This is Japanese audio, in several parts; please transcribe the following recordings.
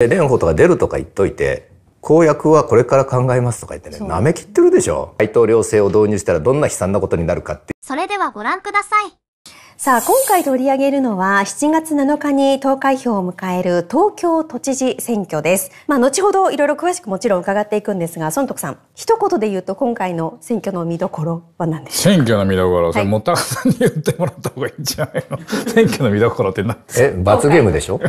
蓮舫とか出るとか言っといて、公約はこれから考えますとか言ってね、舐めきってるでしょ。大統領制を導入したらどんな悲惨なことになるかって。それではご覧ください。さあ、今回取り上げるのは、7月7日に投開票を迎える東京都知事選挙です。まあ、後ほどいろいろ詳しくもちろん伺っていくんですが、孫徳さん、一言で言うと、今回の選挙の見どころは何でしょう選挙の見どころ、それ、もたかさんに言ってもらった方がいいんじゃないの選挙の見どころって何ですかえ、罰ゲームでしょ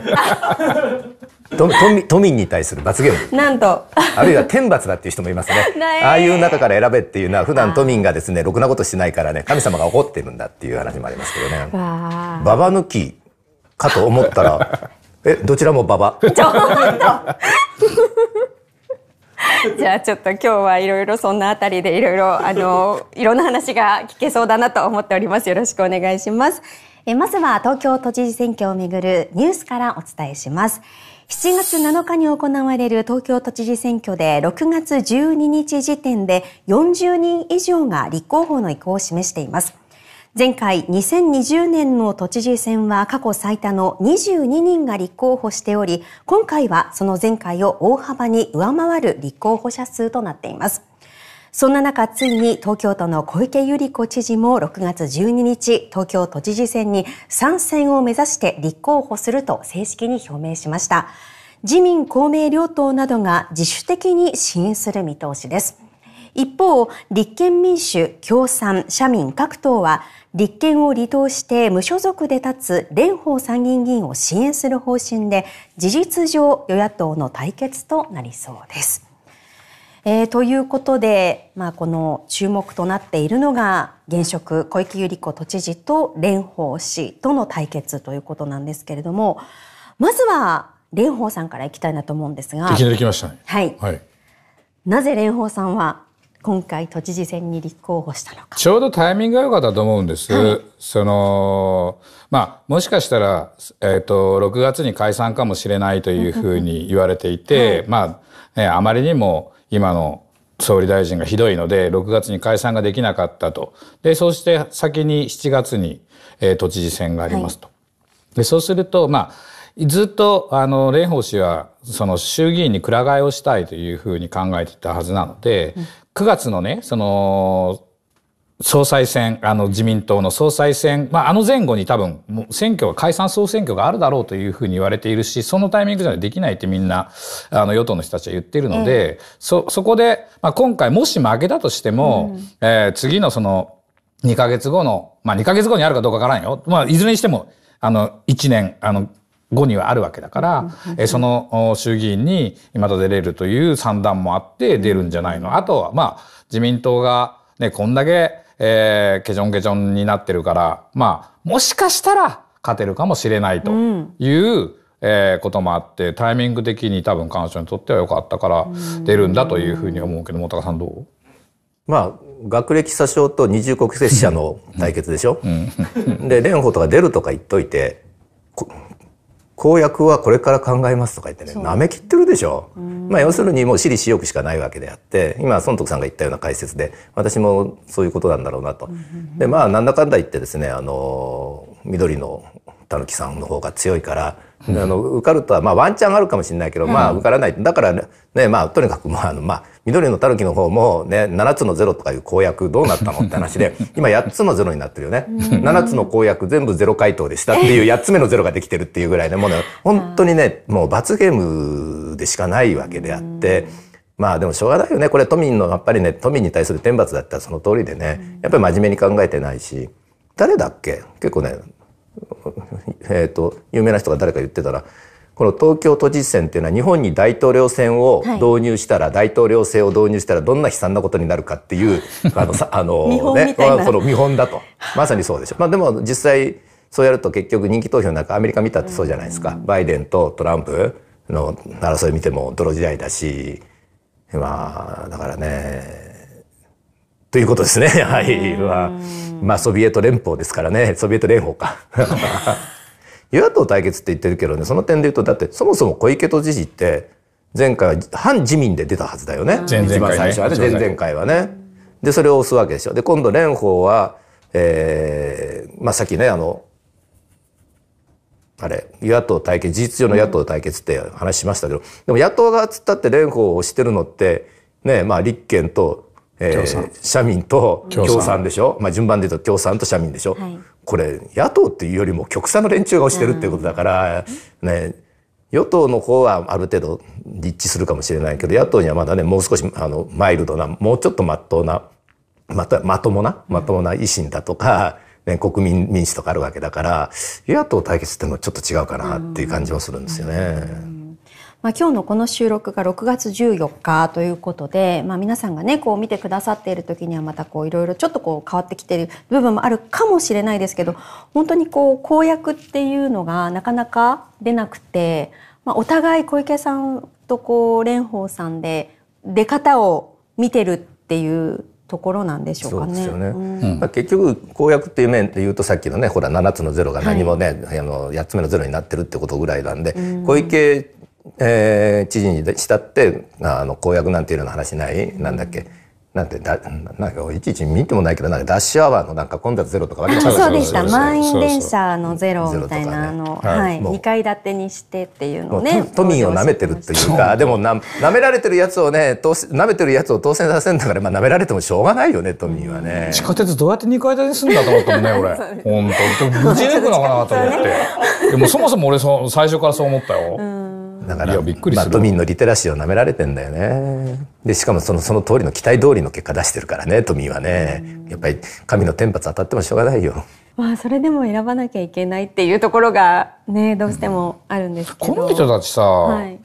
都民都民に対する罰ゲームなんとあるいは天罰だっていう人もいますね ああいう中から選べっていうのは普段都民がですねろくなことしてないからね神様が怒ってるんだっていう話もありますけどねババ抜きかと思ったら えどちらもババじゃあちょっと今日はいろいろそんなあたりでいろいろあのいろんな話が聞けそうだなと思っておりますよろしくお願いしますえまずは東京都知事選挙をめぐるニュースからお伝えします7月7日に行われる東京都知事選挙で6月12日時点で40人以上が立候補の意向を示しています。前回2020年の都知事選は過去最多の22人が立候補しており、今回はその前回を大幅に上回る立候補者数となっています。そんな中、ついに東京都の小池百合子知事も6月12日、東京都知事選に参戦を目指して立候補すると正式に表明しました。自民、公明両党などが自主的に支援する見通しです。一方、立憲民主、共産、社民各党は、立憲を離党して無所属で立つ蓮舫参議院議員を支援する方針で、事実上与野党の対決となりそうです。えー、ということで、まあ、この注目となっているのが現職小池百合子都知事と蓮舫氏との対決ということなんですけれどもまずは蓮舫さんからいきたいなと思うんですがいきなり来ましたね、はい、はい、なぜ蓮舫さんは今回都知事選に立候補したのかちょうどタイミングが良かったと思うんです、はい、そのまあもしかしたら、えーと、と6月に解散かもしれないというふうに言われていて、はい、まあ、ね、あまりにも今の総理大臣がひどいので、6月に解散ができなかったと。で、そして先に7月に、えー、都知事選がありますと。はい、でそうすると、まあ、ずっと、あの、蓮舫氏は、その衆議院にくら替えをしたいというふうに考えていたはずなので、うん、9月のね、その、総裁選、あの自民党の総裁選、まあ、あの前後に多分、もう選挙解散総選挙があるだろうというふうに言われているし、そのタイミングじゃできないってみんな、あの、与党の人たちは言っているので、うん、そ、そこで、まあ、今回もし負けたとしても、うん、えー、次のその、2ヶ月後の、まあ、2ヶ月後にあるかどうかわからんよ。まあ、いずれにしても、あの、1年、あの、後にはあるわけだから、えその衆議院にまた出れるという算段もあって出るんじゃないの。あとは、まあ、自民党がね、こんだけ、えー、ケジョンケジョンになってるから、まあ、もしかしたら勝てるかもしれないという、うん、えー、こともあってタイミング的に多分彼女にとっては良かったから出るんだというふうに思うけど本高さんどうまあ学歴詐称と二重国籍者の対決でしょ、うん、で蓮舫とか出るとか言っといて公約はこれから考えますとか言ってね、舐めきってるでしょ。まあ要するにもう私利私欲しかないわけであって、今、孫徳さんが言ったような解説で、私もそういうことなんだろうなと。で、まあなんだかんだ言ってですね、あの、緑のたぬきさんの方が強いから、うん、あの受かるとはまあワンチャンあるかもしれないけど、まあ受からないだからね、ね、まあとにかくまああのまあ緑のたぬきの方もね7つのゼロとかいう公約どうなったのって話で今8つのゼロになってるよね、7つの公約全部ゼロ回答でしたっていう8つ目のゼロができてるっていうぐらいねもうね本当にねもう罰ゲームでしかないわけであって。まあでもしょうがないよねこれ都民のやっぱりね都民に対する天罰だったらその通りでねやっぱり真面目に考えてないし誰だっけ結構ね えっ、ー、と、有名な人が誰か言ってたら、この東京都知事選っていうのは日本に大統領選を導入したら、はい、大統領制を導入したらどんな悲惨なことになるかっていう あのあのね、この見本だと まさにそうでしょ。まあ、でも実際そうやると結局人気投票なんかアメリカ見たってそうじゃないですか。バイデンとトランプの争い見ても泥仕合だし、まあだからねということですね。はい。まあ、ソビエト連邦ですからね。ソビエト連邦か。与野党対決って言ってるけどね、その点で言うと、だってそもそも小池都知事って、前回反自民で出たはずだよね。前々回、ね、一番最初はね。前々回はね。で、それを押すわけでしょ。で、今度蓮舫は、ええー、まあ、さっきね、あの、あれ、与野党対決、事実上の野党対決って話しましたけど、でも野党がつったって蓮舫を押してるのって、ね、まあ、立憲とえー、社民と共産でしょ、まあ、順番で言うと共産と社民でしょ、はい、これ野党っていうよりも極左の連中が推してるっていうことだから、ね、与党の方はある程度立地するかもしれないけど野党にはまだねもう少しあのマイルドなもうちょっとまっとうなまたまともなまともな維新だとか、ね、国民民主とかあるわけだから与野党対決っていうのはちょっと違うかなっていう感じもするんですよね。まあ、今日のこの収録が6月14日ということで、まあ、皆さんがねこう見てくださっている時にはまたこういろいろちょっとこう変わってきている部分もあるかもしれないですけど本当にこう公約っていうのがなかなか出なくて、まあ、お互い小池さんとこう蓮舫さんで出方を見てるっていうところなんでしょうかね。ねうん、結局公約っていう面で言うとさっきのねほら7つのゼロが何もね、はい、あの8つ目のゼロになってるってことぐらいなんで、うん、小池えー、知事にしたってあの公約なんていうような話ないなんだっけなんてだなんかいちいち見てもないけどなんかダッシュアワーのなんか混雑ゼロとかそうでした満員電車のゼロみたいな、ね、あの、はいはい、階建てにしてっていうのね都民をなめてるっていうかでもな舐められてるやつをねなめてるやつを当選させるんだからまあめられてもしょうがないよね都民はね地下鉄どうやって2階建てにすんだと思ったもんね俺本当愚痴行くなかなと思ってでもそもそも俺そ最初からそう思ったよ。うんだから、まあ、都民のリテラシーをなめられてんだよね。で、しかもその、その通りの期待通りの結果出してるからね、都民はね。やっぱり、神の天罰当たってもしょうがないよ。まあ、それでも選ばなきゃいけないっていうところが、ね、どうしてもあるんですけど。この人たちさ、はい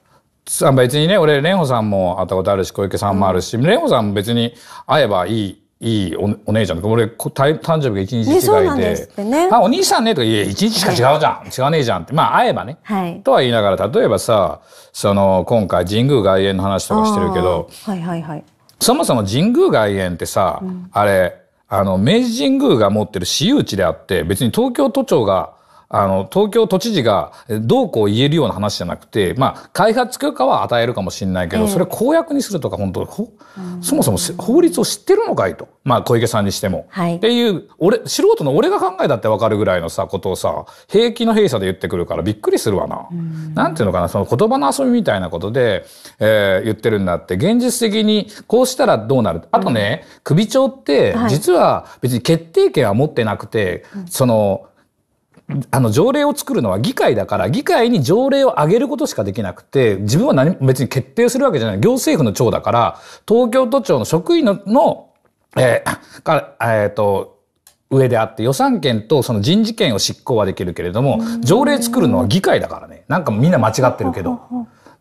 別にね、俺、蓮舫さんも会ったことあるし、小池さんもあるし、蓮、う、舫、ん、さんも別に会えばいいいいお姉ちゃんとか俺誕生日が一日違いで「でね、あお兄さんね」とか「いや一日しか違うじゃん、違うねえじゃん」ってまあ会えばね、はい、とは言いながら例えばさその今回神宮外苑の話とかしてるけど、はいはいはい、そもそも神宮外苑ってさ、うん、あれあの明治神宮が持ってる私有地であって別に東京都庁があの、東京都知事がどうこう言えるような話じゃなくて、まあ、開発許可は与えるかもしれないけど、それ公約にするとか、本当、そもそも法律を知ってるのかいと。まあ、小池さんにしても。はい、っていう、俺、素人の俺が考えたってわかるぐらいのさ、ことをさ、平気の閉鎖で言ってくるからびっくりするわな。んなんていうのかな、その言葉の遊びみたいなことで、えー、言ってるんだって、現実的にこうしたらどうなる。あとね、首長って、実は別に決定権は持ってなくて、その、あの条例を作るのは議会だから議会に条例を上げることしかできなくて自分は何別に決定するわけじゃない行政府の長だから東京都庁の職員のの、えー、から、えっ、ー、と上であって予算権とその人事権を執行はできるけれども条例作るのは議会だからねなんかみんな間違ってるけど。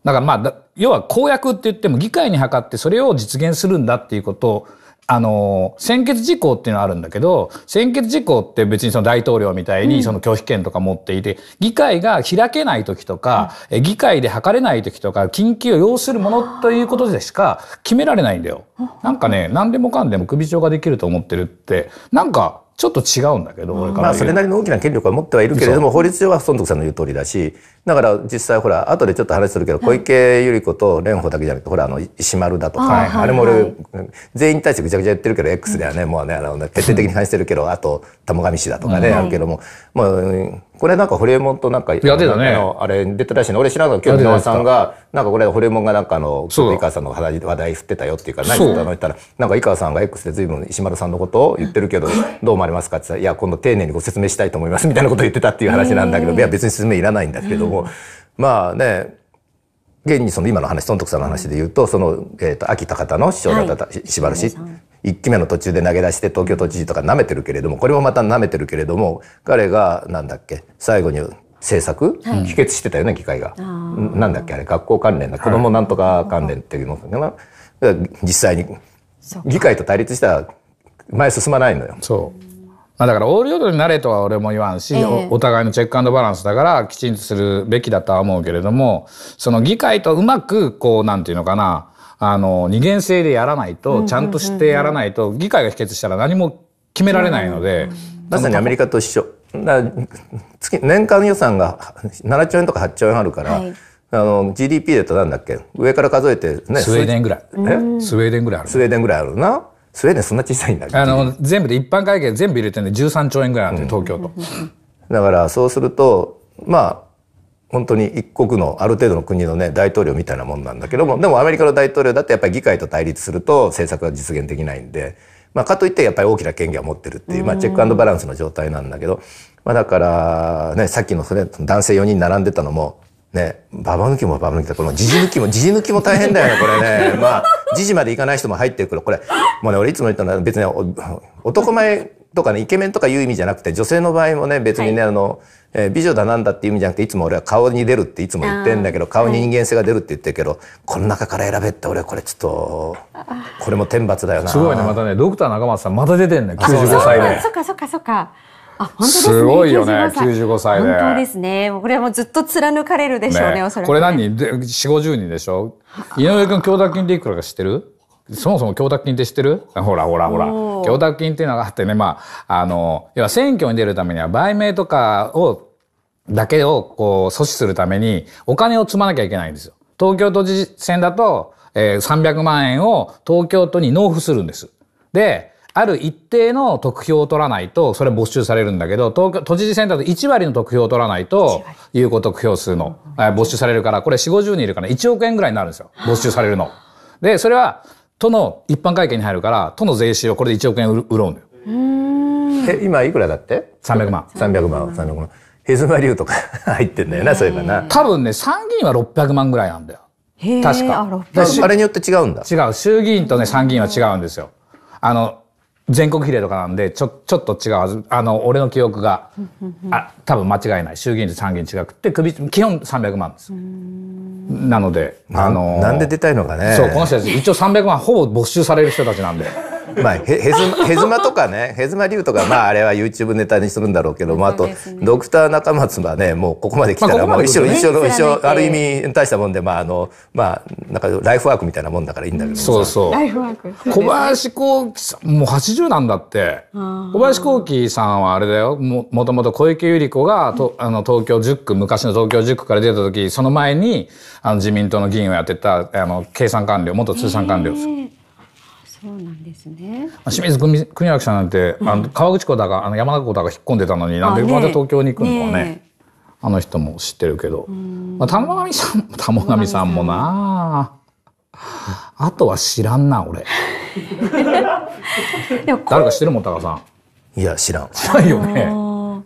だからまあ要は公約って言っても議会に諮ってそれを実現するんだっていうことをあの、専決事項っていうのはあるんだけど、専決事項って別にその大統領みたいにその拒否権とか持っていて、うん、議会が開けない時とか、うん、議会で測れない時とか、緊急を要するものということでしか決められないんだよ。なんかね、何でもかんでも首長ができると思ってるって、なんかちょっと違うんだけど、まあ、それなりの大きな権力は持ってはいるけれども、法律上は孫徳さんの言う通りだし、だから実際ほら、後でちょっと話するけど、小池百合子と蓮舫だけじゃなくて、ほら、あの、石丸だとか、あれも俺、全員に対してぐちゃぐちゃ言ってるけど、X ではね、もうね、あの、徹底的に話してるけど、あと、玉上氏だとかね、あるけども、もう、これなんかホリエモンとなんか、やってたね。あの、あれ出てたし、ね、俺知らんの今日、箕さんが、なんかこれホリエモンがなんかあの、井川さんの話題振ってたよっていうか何言ったの言ったら、なんか井川さんが X で随分石丸さんのことを言ってるけど、どう思われますかって言ったら、いや、今度丁寧にご説明したいと思いますみたいなことを言ってたっていう話なんだけど、いや、別に説明いらないんだけども、まあね、現にその今の話、孫徳さんの話で言うと、その、えっ、ー、と、秋田方の師匠方、はい、しばらし1期目の途中で投げ出して東京都知事とか舐めてるけれどもこれもまた舐めてるけれども彼がなんだっけ最後に政策、はい、否決してたよね議会が。なんだっけあれ学校関連だ子どもなんとか関連っていうのかな、はい、実際に議会と対立したら前進まないのよ。そうまあ、だからオールヨードになれとは俺も言わんし、えー、お互いのチェックバランスだからきちんとするべきだとは思うけれどもその議会とうまくこうなんていうのかなあの二元性でやらないとちゃんとしてやらないと議会が否決したら何も決められないので、まさにアメリカと一緒月年間予算が7兆円とか8兆円あるから、はい、あの GDP だとなんだっけ上から数えて、ね、スウェーデンぐらいスウェーデンぐらいあるスウェーデンぐらいあるなスウェーデンそんな小さいんだあの全部で一般会計全部入れてね13兆円ぐらいるんで、うん、東京都、だからそうするとまあ本当に一国のある程度の国のね大統領みたいなもんなんだけどもでもアメリカの大統領だってやっぱり議会と対立すると政策は実現できないんで、まあ、かといってやっぱり大きな権限を持ってるっていう、まあ、チェックバランスの状態なんだけど、まあ、だからねさっきのそれ、男性4人並んでたのもね、ババ抜きもババ抜きだ。この時事抜きも、時事抜きも大変だよね、これね。まあ、時事までいかない人も入ってくる。これ、もうね、俺いつも言ったのは別に男前とかね、イケメンとかいう意味じゃなくて、女性の場合もね、別にね、はい、あの、えー、美女だなんだっていう意味じゃなくていつも俺は顔に出るっていつも言ってんだけど顔に人間性が出るって言ってるけど、はい、この中から選べって俺これちょっとこれも天罰だよなすごいねまたねドクター中松さんまた出てんね95歳でそっかそっかそっかあです、ね、すごいよね95歳で本当ですねこれはもうずっと貫かれるでしょうねねおそらく、ね、これ何4 5 0人でしょ井上君京田金でいくらか知ってるそもそも供託金って知ってるほらほらほら。供託金っていうのがあってね、まあ、あの、要は選挙に出るためには売名とかを、だけをこう阻止するためにお金を積まなきゃいけないんですよ。東京都知事選だと、えー、300万円を東京都に納付するんです。で、ある一定の得票を取らないと、それ没収されるんだけど、東京、都知事選だと1割の得票を取らないと、有効得票数の、没収されるから、これ4、50人いるから、1億円ぐらいになるんですよ。没収されるの。で、それは、都の一般会計に入るから、都の税収をこれで1億円売ろうのよ。え、今いくらだって ?300 万。300万、300万。ヘズマ流とか 入ってんだよな、そういえばな。多分ね、参議院は600万ぐらいなんだよ。確か。あれによって違うんだ。違う。衆議院とね、参議院は違うんですよ。あの、全国比例とかなんでちょちょっと違うはずあの俺の記憶があ多分間違いない衆議院と参議院違くて首基本300万ですなのであのー、なんで出たいのかねそうこの人たち一応300万ほぼ没収される人たちなんで まあへへずへずまとかねへずま竜とかまああれは YouTube ネタにするんだろうけども、あと、ドクター中松はねもうここまで来たら、まあ一生一生一生ある意味大したもんでまああのまあなんかライフワークみたいなもんだからいいんだけどそうそうライフワーク小林幸喜さんもう80なんだって小林幸喜さんはあれだよももともと小池百合子がとあの東京10区昔の東京10区から出た時その前にあの自民党の議員をやってたあの経産官僚元通産官僚です。そうなんですね。清水国国明さんなんて、あの川口湖だがあの山中湖だが引っ込んでたのに、なんでまた東京に行くのかね。あの人も知ってるけど、まあ、玉上さん、玉上さんもなあ。あとは知らんな、俺。誰か知ってるもん、高さん。いや、知らん。知らんよね。今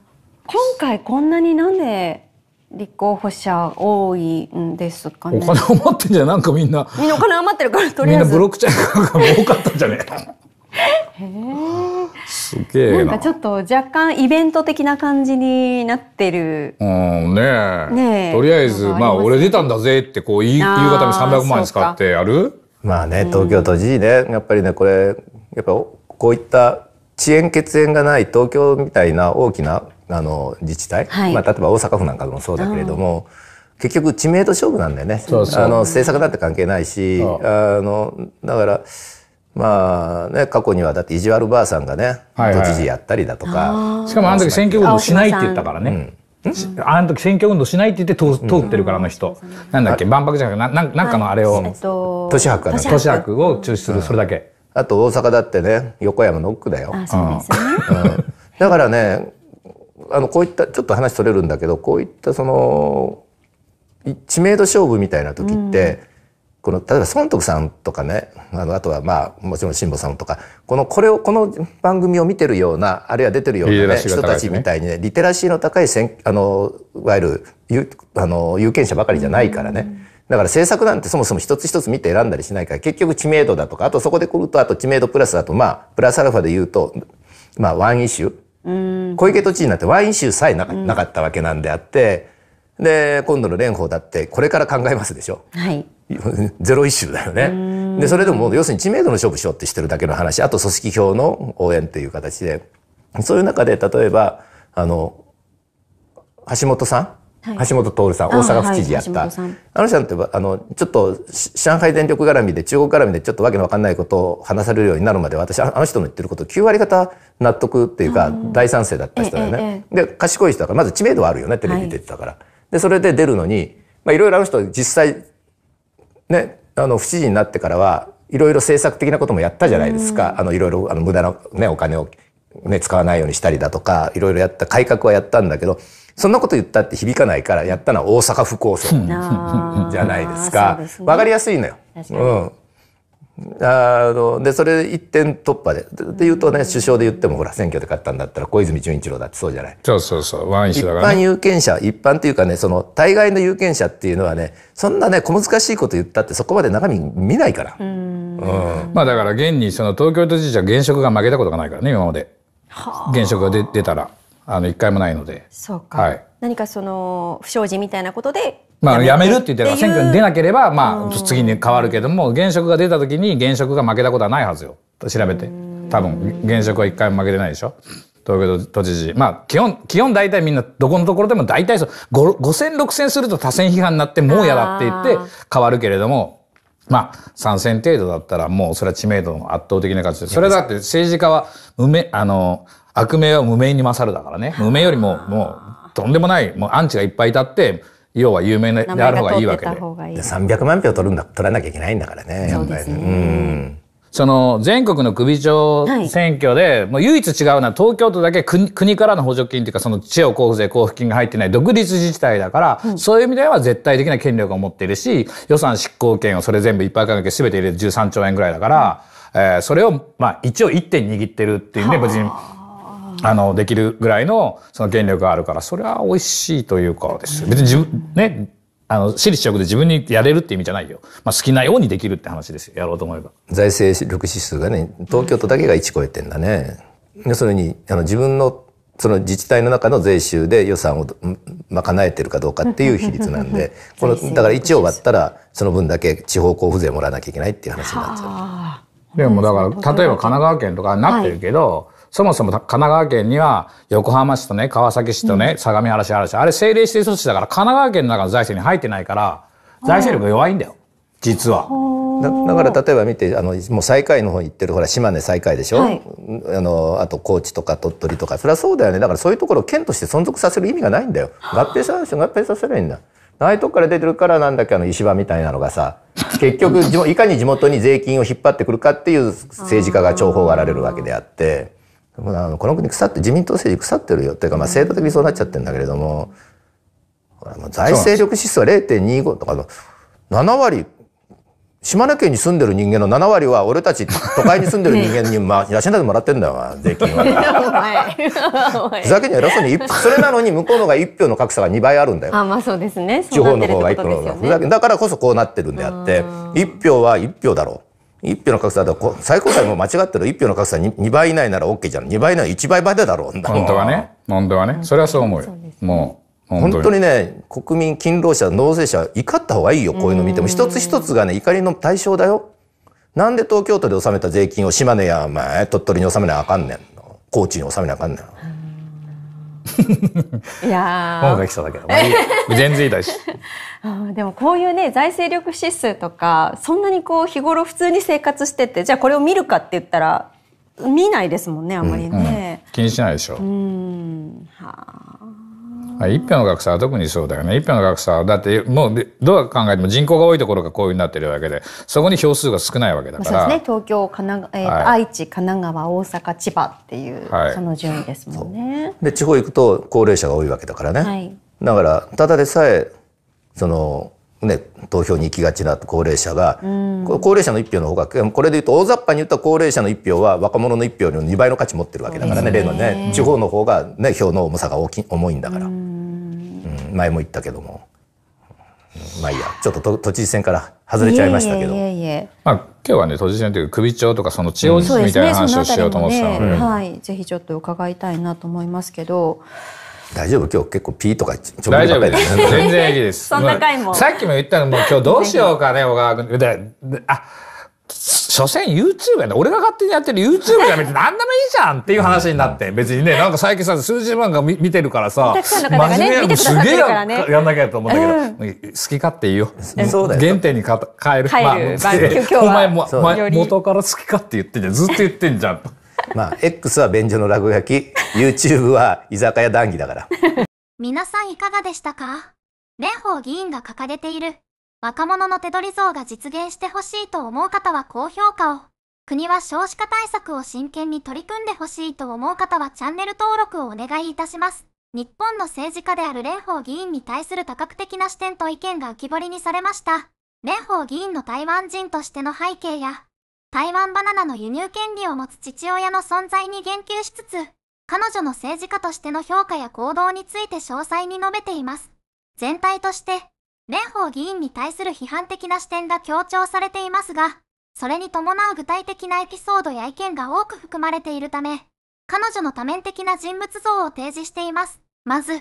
回こんなになんで立候補者多いんですかね。お金余ってんじゃなんかみんな。みんなお金余ってるからとりあえず。ブロックチェーンが多かったんじゃねえ。へえ。すげえな。なんかちょっと若干イベント的な感じになってる。うんねえ。ねえ。とりあえずまあ俺出たんだぜってこう夕方に300万円使ってやる。まあね東京都知事ねやっぱりねこれやっぱこういった遅延血縁がない東京みたいな大きなあの自治体、はい、まあ、例えば大阪府なんかでもそうだけれども結局知名度勝負なんだよねそうそうあの政策だって関係ないしあのだからまあね過去にはだって意地悪ばあさんがね、はいはい、都知事やったりだとかしかもあの時選挙運動しないって言ったからね。あの時選挙運動しないって言って通ってるからの人、なんだっけ万博じゃなくてなんなんかのあれを、えっと、都市博都市博を中止する、それだけあと大阪だってね横山の奥だよ、そうん、だからねあのこういったちょっと話それるんだけどこういったその知名度勝負みたいな時って、うん、この例えば孫徳さんとかねあのあとはまあもちろん辛坊さんとかこのこれをこの番組を見てるようなあるいは出てるような、ねね、人たちみたいにねリテラシーの高いせんあのいわゆる有あの有権者ばかりじゃないからね。うんだから政策なんてそもそも一つ一つ見て選んだりしないから結局知名度だとかあとそこで来るとあと知名度プラスだとまあプラスアルファで言うとまあワンイシュー小池都知事なんてワイン州さえなかったわけなんであって、で今度の蓮舫だってこれから考えますでしょ。はい、ゼロイシューだよね。でそれでも要するに知名度の勝負しようってしてるだけの話あと組織票の応援っていう形でそういう中で例えばあの橋本さん橋本徹さん、大阪府知事やった。あの人ってあのちょっと上海電力絡みで中国絡みでちょっとわけのわかんないことを話されるようになるまで私あの人の言ってること9割方納得っていうか大賛成だった人だよね。で賢い人だからまず知名度はあるよねテレビ出てたから。でそれで出るのにまあいろいろあの人実際ねあの府知事になってからはいろいろ政策的なこともやったじゃないですか。あのいろいろあの無駄なねお金をね使わないようにしたりだとかいろいろやった改革はやったんだけど。そんなこと言ったって響かないからやったのは大阪府構想じゃないですか。ね、分かりやすいのよ。うんあのでそれ一点突破でで、言うとね、首相で言ってもほら選挙で勝ったんだったら小泉純一郎だってそうじゃないそうそうそうワン一般有権者一般っていうかねその大概の有権者っていうのはねそんなね小難しいこと言ったってそこまで中身見ないから、うん、まあだから現にその東京都知事は現職が負けたことがないからね今まで現職が出たらあの一回もないので。そうか。はい、何かその不祥事みたいなことで。まあ、辞めるって言ってれば選挙に出なければ、まあ、次に変わるけども、現職が出た時に現職が負けたことはないはずよ。調べて。多分、現職は一回も負けてないでしょ。東京都知事。まあ、基本、基本大体みんな、どこのところでも大体そう、5戦、6戦すると多選批判になってもう嫌だって言って変わるけれども、まあ、3戦程度だったらもうそれは知名度の圧倒的な感じで、それだって政治家は、うめ、あの、悪名は無名に勝るだからね。無名よりも、もう、とんでもない、もうアンチがいっぱい立って、要は有名である方がいいわけで。いいで300万票取るんだ、取らなきゃいけないんだからね、やっぱり。う、ね、ん。その全国の首長選挙で、はい、もう唯一違うのは東京都だけ国国からの補助金というかその地方交付税交付金が入ってない独立自治体だから、うん、そういう意味では絶対的な権力を持っているし予算執行権をそれ全部いいかけて全て入れて13兆円ぐらいだから、うん、えー、それをまあ一応1点握ってるっていうね事に。あのできるぐらいのその権力があるからそれは美味しいというかです別に自分ねあの私立私で自分にやれるって意味じゃないよ、まあ、好きなようにできるって話ですよやろうと思えば財政力指数がね東京都だけが1超えてんだね要するにあの自分のその自治体の中の税収で予算を賄えてるかどうかっていう比率なんで このだから1を割ったらその分だけ地方交付税もらわなきゃいけないっていう話になっちゃう。でもだから例えば神奈川県とかなってるけど、はいそもそも神奈川県には横浜市とね、川崎市とね、相模原市原市、あれ政令指定措置だから神奈川県の中の財政に入ってないから、財政力弱いんだよ、実は。だだから例えば見てあのもう最下位の方に行ってるほら島根最下位でしょ、はい、あのあと高知とか鳥取とかそれはそうだよねだからそういうところを県として存続させる意味がないんだよ合併させ合併させないんだないとこから出てるからなんだっけあの石破みたいなのがさ結局いかに地元に税金を引っ張ってくるかっていう政治家が重宝がられるわけであって。この国腐って自民党政治腐ってるよっていうか、まあ、制度的にそうなっちゃってるんだけれども財政力指数は0.25とかの7割島根県に住んでる人間の7割は俺たち都会に住んでる 人間に、まあ、養ってもらってんだよ、税金は。ふざけんじゃ偉そうに、それなのに向こうのが1票の格差が2倍あるんだよ。あまあそうですね。地方の方が1票の方が。だからこそこうなってるんであって、1票は1票だろう。一票の格差だと最高裁も間違ってる1票の格差 2, 倍以内なら OK じゃん2倍以内1倍までだろう本当はね本当はねそれはそう思うよ、もう本当にね国民勤労者納税者怒った方がいいよこういうの見ても一つ一つがね怒りの対象だよなんで東京都で納めた税金を島根や、まあ、鳥取に納めなあかんねん高知に納めなあかんねんいやー。本が来だけ全然いいだし。でもこういうね、財政力指数とか、そんなにこう日頃普通に生活してて、じゃあこれを見るかって言ったら、見ないですもんね、あんまりね。うんうん、気にしないでしょ。うん。はあ。一票の格差は特にそうだよね。一票の格差は、だってもうどう考えても人口が多いところがこういうふうになってるわけで、そこに票数が少ないわけだから。まあ、そうですね。東京、神奈川、えー、はい、愛知、神奈川、大阪、千葉っていう、その順位ですもんね。で、地方行くと高齢者が多いわけだからね。はい、だから、ただでさえ、その、ね、投票に行きがちな高齢者が、うん、高齢者の一票の方がこれでいうと大雑把に言った高齢者の一票は若者の一票の2倍の価値持ってるわけだからね例のね地方の方が、ね、票の重さが大き重いんだから、うん、前も言ったけども、うん、まあいいやちょっと都知事選から外れちゃいましたけど。いえいえまあ、今日はね都知事選という首長とかその地方自治みたいな話をしようと思ってたので,、はい、ぜひちょっと伺いたいなと思いますけど。大丈夫今日結構ピーとかちょ大丈夫全然いいです そんな回もさっきも言ったのも今日どうしようかね小川君であ所詮 YouTube やね俺が勝手にやってる YouTube やめて何でもいいじゃんっていう話になって別にねなんか最近さ数字漫画見てるからさ真面目やも方がね見てやんなきゃと思ったけど、好き勝手言うよそうだよ原点にか変える変える、まあ、お前も元から好き勝手言ってんじゃんずっと言ってんじゃんまあ X は便所の落書き YouTube は居酒屋談義だから皆さんいかがでしたか蓮舫議員が掲げている若者の手取り像が実現してほしいと思う方は高評価を国は少子化対策を真剣に取り組んでほしいと思う方はチャンネル登録をお願いいたします日本の政治家である蓮舫議員に対する多角的な視点と意見が浮き彫りにされました。蓮舫議員の台湾人としての背景や、台湾バナナの輸入権利を持つ父親の存在に言及しつつ、彼女の政治家としての評価や行動について詳細に述べています。全体として、蓮舫議員に対する批判的な視点が強調されていますが、それに伴う具体的なエピソードや意見が多く含まれているため、彼女の多面的な人物像を提示しています。まず、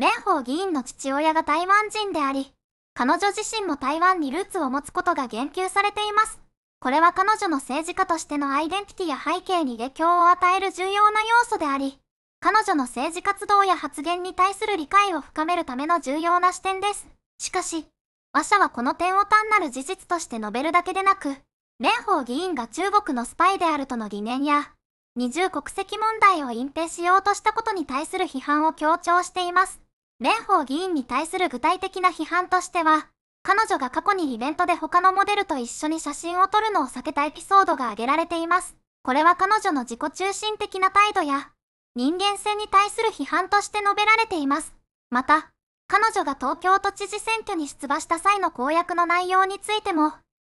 蓮舫議員の父親が台湾人であり、彼女自身も台湾にルーツを持つことが言及されています。これは彼女の政治家としてのアイデンティティや背景に影響を与える重要な要素であり、彼女の政治活動や発言に対する理解を深めるための重要な視点です。しかし、和社はこの点を単なる事実として述べるだけでなく、蓮舫議員が中国のスパイであるとの疑念や、二重国籍問題を隠蔽しようとしたことに対する批判を強調しています。蓮舫議員に対する具体的な批判としては、彼女が過去にイベントで他のモデルと一緒に写真を撮るのを避けたエピソードが挙げられています。これは彼女の自己中心的な態度や、人間性に対する批判として述べられています。また、彼女が東京都知事選挙に出馬した際の公約の内容についても、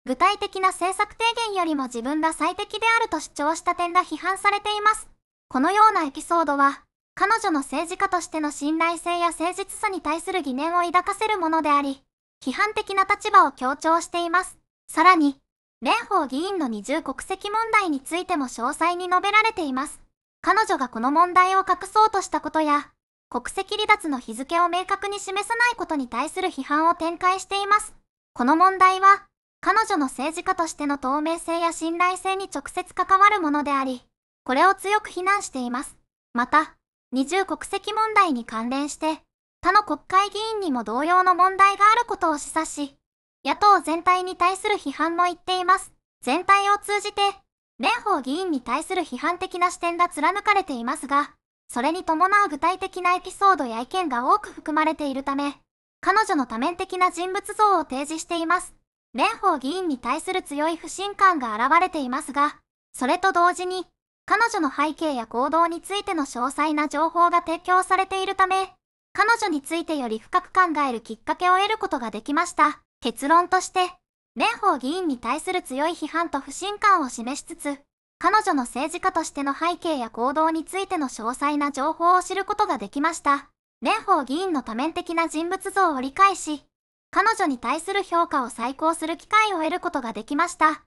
具体的な政策提言よりも自分が最適であると主張した点が批判されています。このようなエピソードは、彼女の政治家としての信頼性や誠実さに対する疑念を抱かせるものであり、批判的な立場を強調しています。さらに、蓮舫議員の二重国籍問題についても詳細に述べられています。彼女がこの問題を隠そうとしたことや、国籍離脱の日付を明確に示さないことに対する批判を展開しています。この問題は、彼女の政治家としての透明性や信頼性に直接関わるものであり、これを強く非難しています。また、二重国籍問題に関連して、他の国会議員にも同様の問題があることを示唆し、野党全体に対する批判も言っています。全体を通じて、蓮舫議員に対する批判的な視点が貫かれていますが、それに伴う具体的なエピソードや意見が多く含まれているため、彼女の多面的な人物像を提示しています。蓮舫議員に対する強い不信感が現れていますが、それと同時に、彼女の背景や行動についての詳細な情報が提供されているため、彼女についてより深く考えるきっかけを得ることができました。結論として、蓮舫議員に対する強い批判と不信感を示しつつ、彼女の政治家としての背景や行動についての詳細な情報を知ることができました。蓮舫議員の多面的な人物像を理解し、彼女に対する評価を再考する機会を得ることができました。